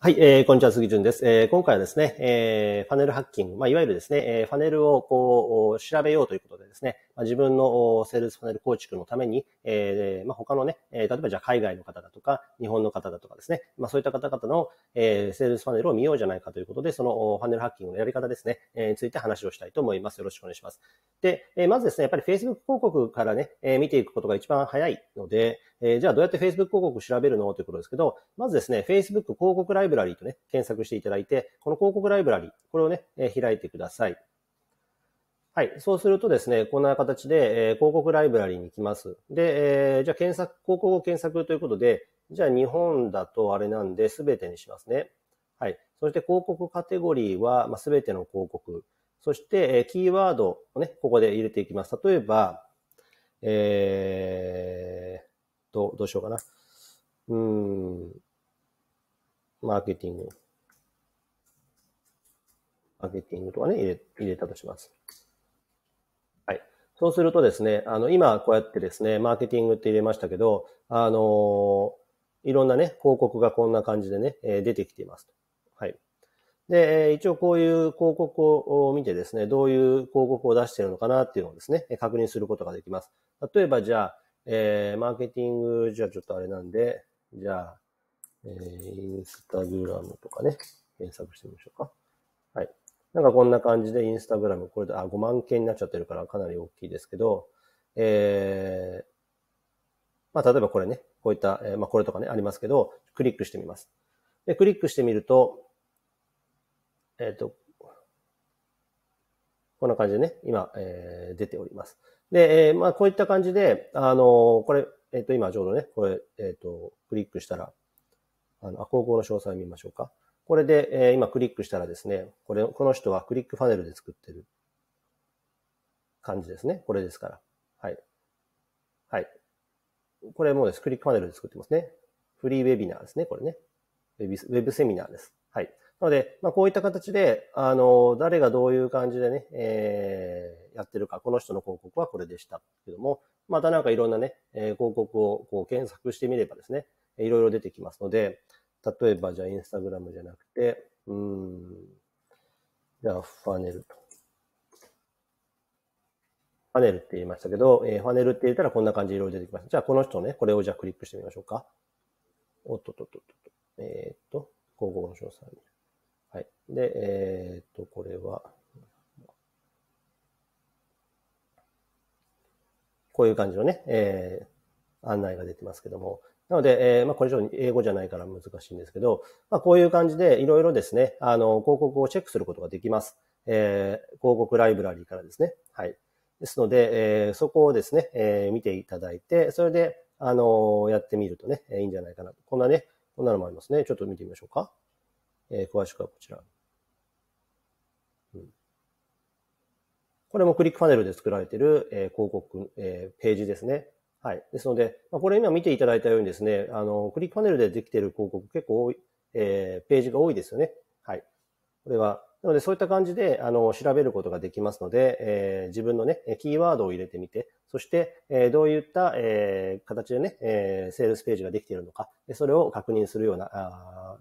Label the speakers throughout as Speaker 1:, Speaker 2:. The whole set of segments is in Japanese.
Speaker 1: はい、えー、こんにちは、杉淳です。えー、今回はですね、えー、ファネルハッキング、まあ、いわゆるですね、えー、ファネルをこう、調べようということでですね、ま自分のセールスパネル構築のために、えー、まあ、他のね、例えばじゃあ海外の方だとか、日本の方だとかですね、まあ、そういった方々の、えー、セールスパネルを見ようじゃないかということで、そのパネルハッキングのやり方ですね、えについて話をしたいと思います。よろしくお願いします。で、えまずですね、やっぱり Facebook 広告からね、え見ていくことが一番早いので、えじゃあどうやって Facebook 広告を調べるのということですけど、まずですね、Facebook 広告ライブラリーとね、検索していただいて、この広告ライブラリー、これをね、え開いてください。はい。そうするとですね、こんな形で、えー、広告ライブラリに行きます。で、えー、じゃあ検索、広告を検索ということで、じゃあ日本だとあれなんで全てにしますね。はい。そして広告カテゴリーは、まあ、全ての広告。そして、えー、キーワードをね、ここで入れていきます。例えば、えー、と、どうしようかな。うん、マーケティング。マーケティングとかね、入れ入れたとします。そうするとですね、あの、今こうやってですね、マーケティングって入れましたけど、あのいろんなね、広告がこんな感じでね、え出てきていますと。はい。で、一応こういう広告を見てですね、どういう広告を出しているのかなっていうのをですね、確認することができます。例えばじゃあ、えー、マーケティングじゃちょっとあれなんで、じゃあ、えー、インスタグラムとかね、検索してみましょうか。なんかこんな感じでインスタグラム、これで、あ、5万件になっちゃってるからかなり大きいですけど、えー、まあ、例えばこれね、こういった、えー、まあ、これとかね、ありますけど、クリックしてみます。で、クリックしてみると、えっ、ー、と、こんな感じでね、今、えー、出ております。で、えー、まあ、こういった感じで、あのー、これ、えっ、と、今ちょうどね、これ、えっ、と、クリックしたら、あの、あ、高校の詳細を見ましょうか。これで、えー、今クリックしたらですね、これ、この人はクリックファネルで作ってる感じですね。これですから。はい。はい。これもです。クリックファネルで作ってますね。フリーウェビナーですね。これね。ウェブウェブセミナーです。はい。なので、まあ、こういった形で、あの、誰がどういう感じでね、えー、やってるか、この人の広告はこれでしたけども、またなんかいろんなね、えー、広告をこう検索してみればですね、いろいろ出てきますので、例えばじゃあインスタグラムじゃなくて、うん、じゃあファネルと。ファネルって言いましたけど、えー、ファネルって言ったらこんな感じでいろいろ出てきます。じゃあこの人ね、これをじゃあクリックしてみましょうか。おっとっとっとっと。えー、っと、広告の詳細に。はい。で、えー、っと、これは、こういう感じのね、えー、案内が出てますけども、なので、えー、まあ、これ以上に英語じゃないから難しいんですけど、まあ、こういう感じでいろいろですね、あの、広告をチェックすることができます。えー、広告ライブラリーからですね。はい。ですので、えー、そこをですね、えー、見ていただいて、それで、あのやってみるとね、いいんじゃないかなこんなね、こんなのもありますね。ちょっと見てみましょうか。えー、詳しくはこちら。これもクリックパネルで作られている、えー、広告、えー、ページですね。はい。ですので、まあ、これ今見ていただいたようにですね、あの、クリックパネルでできている広告結構多い、えー、ページが多いですよね。はい。これは、なのでそういった感じで、あの、調べることができますので、えー、自分のね、キーワードを入れてみて、そして、えー、どういった、えー、形でね、えー、セールスページができているのか、それを確認するような、あ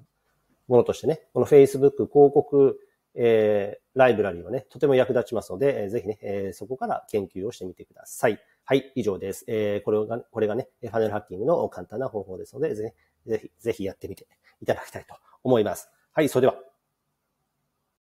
Speaker 1: ものとしてね、この Facebook 広告、えー、ライブラリーはね、とても役立ちますので、えー、ぜひね、えー、そこから研究をしてみてください。はい、以上です。えー、これが、これがね、ファネルハッキングの簡単な方法ですので、ぜひ、ぜひやってみていただきたいと思います。はい、それでは。